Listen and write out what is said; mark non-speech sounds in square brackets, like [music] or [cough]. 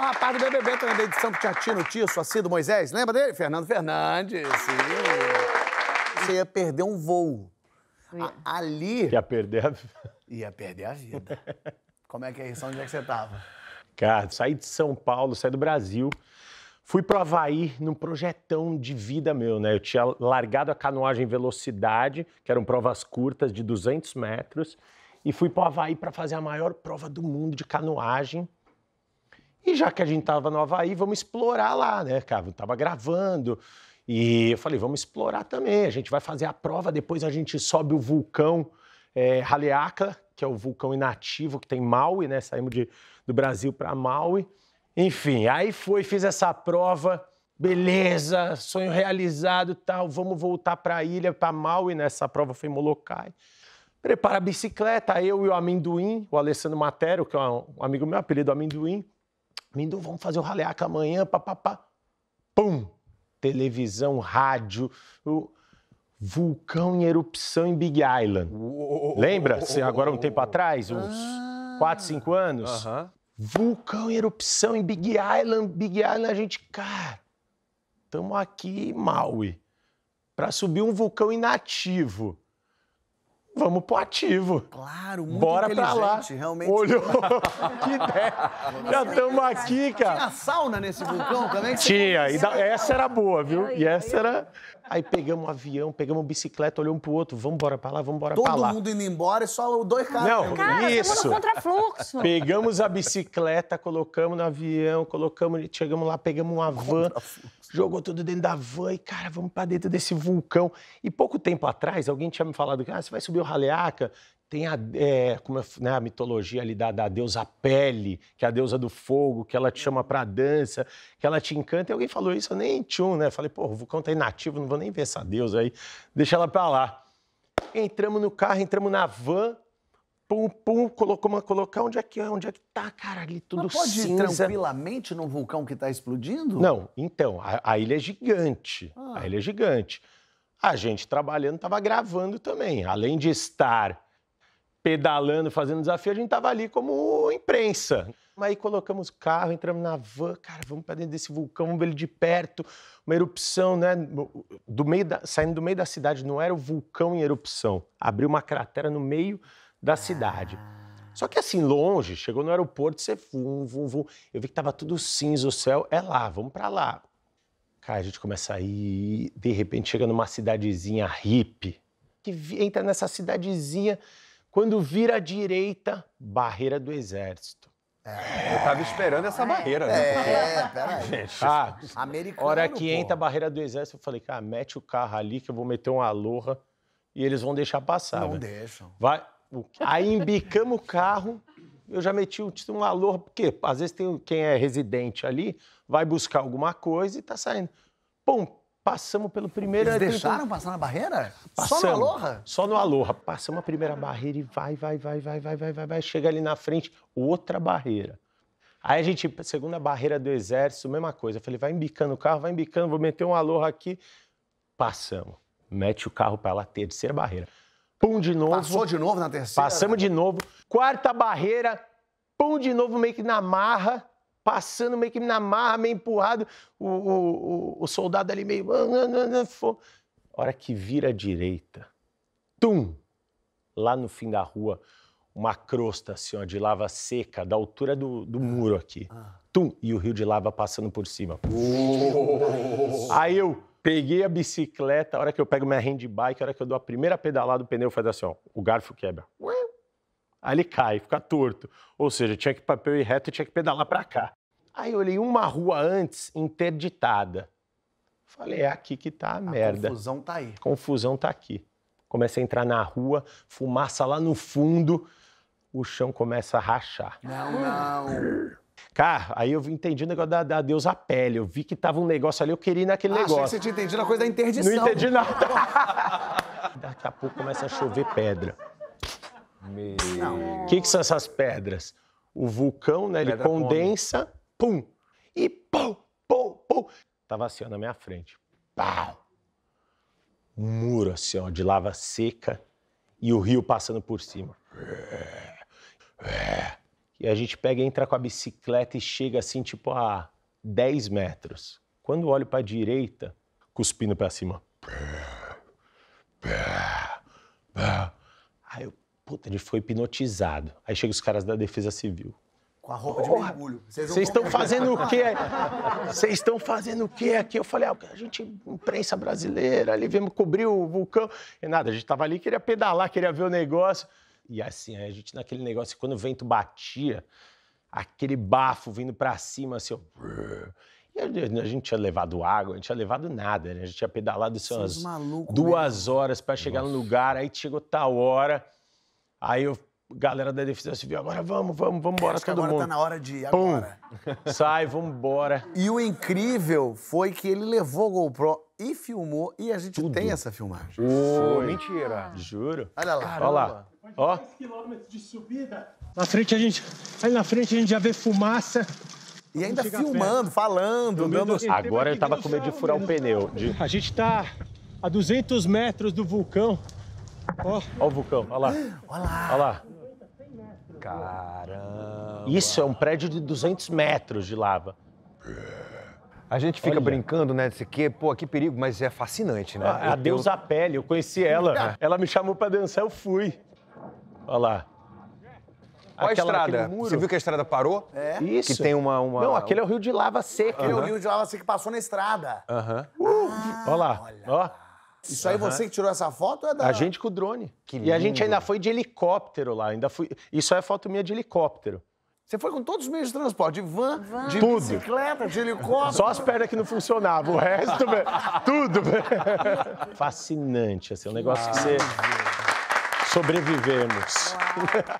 o rapaz do BBB também da edição que tinha Tino Tisso, Acido Moisés. Lembra dele? Fernando Fernandes. Sim. Você ia perder um voo. A, ali... Ia perder a... Ia perder a vida. Como é que é isso? Onde é que você tava? Cara, saí de São Paulo, saí do Brasil. Fui pro Havaí num projetão de vida meu, né? Eu tinha largado a canoagem velocidade, que eram provas curtas de 200 metros, e fui pro Havaí para fazer a maior prova do mundo de canoagem. E já que a gente estava no Havaí, vamos explorar lá, né, cara? Eu tava gravando. E eu falei, vamos explorar também. A gente vai fazer a prova, depois a gente sobe o vulcão é, eh, Haleaka, que é o vulcão inativo que tem Maui, né? Saímos de, do Brasil para Maui. Enfim, aí foi, fiz essa prova. Beleza, sonho realizado, tal. Vamos voltar para a ilha, para Maui, nessa né? prova foi em Molokai. Prepara a bicicleta, eu e o amendoim, o Alessandro Matero, que é um amigo meu, apelido amendoim. Mindu, vamos fazer o Raleaca amanhã, papapá. Pum! Televisão, rádio, o vulcão em erupção em Big Island. Lembra? Agora um tempo atrás, uns ah, 4, 5 anos. Uh -huh. Vulcão em erupção em Big Island. Big Island, a gente, cara, estamos aqui em Maui para subir um vulcão inativo vamos pro ativo. Claro, muito Bora inteligente, pra lá. realmente. Olhou. [laughs] que ideia. Já estamos aqui, cara. Tinha sauna nesse vulcão também? Tinha. E da, essa era boa, viu? e essa era... Aí pegamos um avião, pegamos bicicleta, olhamos pro outro, vamos embora pra lá, vamos embora pra lá. Todo mundo indo embora e só dois caras. Não, cara, isso. fluxo. Pegamos a bicicleta, colocamos no avião, colocamos, chegamos lá, pegamos uma van jogou tudo dentro da van e, cara, vamos para dentro desse vulcão. E pouco tempo atrás, alguém tinha me falado que ah, você vai subir o raleaca tem a, é, como é, né, a mitologia ali da, da, deusa Pele, que é a deusa do fogo, que ela te chama pra dança, que ela te encanta. E alguém falou isso, eu nem tchum, né? Falei, pô, o vulcão tá inativo, não vou nem ver essa deusa aí, deixa ela pra lá. Entramos no carro, entramos na van, pum, pum, colocou, colocar onde é que é, onde é que tá, cara, ali tudo Mas pode cinza. ir tranquilamente num vulcão que está explodindo? Não, então, a, a ilha é gigante, ah. a ilha é gigante. A gente trabalhando estava gravando também, além de estar pedalando, fazendo desafio, a gente estava ali como imprensa. Aí colocamos o carro, entramos na van, cara, vamos para dentro desse vulcão, vamos ver ele de perto. Uma erupção, né? Do meio da, saindo do meio da cidade, não era o vulcão em erupção. Abriu uma cratera no meio da cidade. Só que assim, longe, chegou no aeroporto, você vum, vum, vum. Eu vi que tava tudo cinza o céu. É lá, vamos para lá. Cara, a gente começa a ir, de repente chega numa cidadezinha hippie, que entra nessa cidadezinha, quando vira à direita, barreira do exército. É. Eu tava esperando essa barreira, né? É, é peraí. Gente, [laughs] ah, americano, hora que entra a barreira do exército, eu falei, cara, mete o carro ali que eu vou meter uma aloha e eles vão deixar passar. Não véio. deixam. Vai, Aí embicamos o carro, eu já meti um alô, porque às vezes tem quem é residente ali, vai buscar alguma coisa e tá saindo. Pum, passamos pelo primeiro... Eles deixaram passar na barreira? Passamos, só no Aloha? Só no Aloha. Passamos a primeira barreira e vai, vai, vai, vai, vai, vai, vai, vai. Chega ali na frente, outra barreira. Aí a gente, segunda barreira do exército, mesma coisa. Eu falei, vai embicando o carro, vai embicando, vou meter um Aloha aqui. Passamos. Mete o carro para lá, terceira barreira pum de novo. Passou de novo na terceira? Passamos de novo. Quarta barreira, pum de novo, meio que na marra. Passando meio que na marra, meio empurrado. O, o, o, o soldado ali meio. Ah, hora que vira à direita, tum! Lá no fim da rua, uma crosta assim, ó, de lava seca, da altura do, do ah, muro aqui. Ah. Tum! E o rio de lava passando por cima. Oh. Aí eu Peguei a bicicleta, a hora que eu pego minha handbike, a hora que eu dou a primeira pedalada, o pneu faz assim, ó, o garfo quebra. Aí ele cai, fica torto. Ou seja, tinha que papel e reto e tinha que pedalar para cá. Aí eu olhei uma rua antes interditada. Falei, é aqui que tá a, a merda. Confusão tá aí. Confusão tá aqui. Começa a entrar na rua, fumaça lá no fundo, o chão começa a rachar. Não, não pescar, aí eu entendi o negócio da, da deusa pele. Eu vi que tava um negócio ali, eu queria ir naquele ah, negócio. Achei que você tinha entendido a coisa da interdição. Não entendi nada. [laughs] Daqui a pouco começa a chover pedra. Meu. O que, que são essas pedras? O vulcão, né? Ele condensa, come. pum! E pum, pum, pum! Tava assim, ó, na minha frente. Pau! Um muro assim, ó, de lava seca e o rio passando por cima. é. é. E a gente pega, entra com a bicicleta e chega assim, tipo, a 10 metros. Quando olho para a direita, cuspindo para cima. Aí eu, puta, ele foi hipnotizado. Aí chega os caras da Defesa Civil. Com a roupa de mergulho. Vocês estão fazendo o quê? Vocês estão fazendo o quê aqui? Eu falei, ah, a gente, imprensa brasileira, ali vemos cobrir o vulcão. E nada, a gente tava ali, queria pedalar, queria ver o negócio. E assim, a gente naquele negócio, quando o vento batia, aquele bafo vindo para cima, assim, ó. E a gente tinha levado água, a gente tinha levado nada, né? A gente tinha pedalado assim, umas maluco, duas né? horas para chegar Nossa. no lugar, aí chegou tal hora, aí eu galera da defesa civil, assim, agora vamos, vamos, vamos embora, todo agora tá mundo. Agora tá na hora de ir, agora. Pum, [laughs] sai, vamos embora. E o incrível foi que ele levou o GoPro e filmou, e a gente Tudo. tem essa filmagem. Foi. Mentira. Juro. Olha lá. Caramba. Olha lá. Ó. quilômetros de subida. Na frente a gente. Aí na frente a gente já vê fumaça. E ainda filmando, falando, dando. Agora eu tava com medo de furar o né? pneu. De... A gente tá a 200 metros do vulcão. Ó, ó o vulcão, ó lá. Ó lá. lá. Caramba. Isso é um prédio de 200 metros de lava. A gente fica Olha. brincando, né, desse que, pô, que perigo, mas é fascinante, né? Ah, a deusa eu... pele, eu conheci ela. [laughs] Ela me chamou para dançar, eu fui. Olha lá. Qual a aquela, estrada? Você viu que a estrada parou? É. Isso. Que tem uma... uma... Não, aquele é o rio de lava seca. Aquele é o rio de lava seca que passou na estrada. Aham. Uhum. Uh, olha lá. Ah, olha. Ó. Isso aí você que tirou essa foto é da. A gente com o drone. Que lindo. E a gente ainda foi de helicóptero lá. Ainda fui... Isso é foto minha de helicóptero. Você foi com todos os meios de transporte, de van, van de tudo. bicicleta, de helicóptero. Só as pernas que não funcionavam, o resto, [laughs] tudo. [laughs] Fascinante, assim, um negócio que você sobrevivemos. Uau.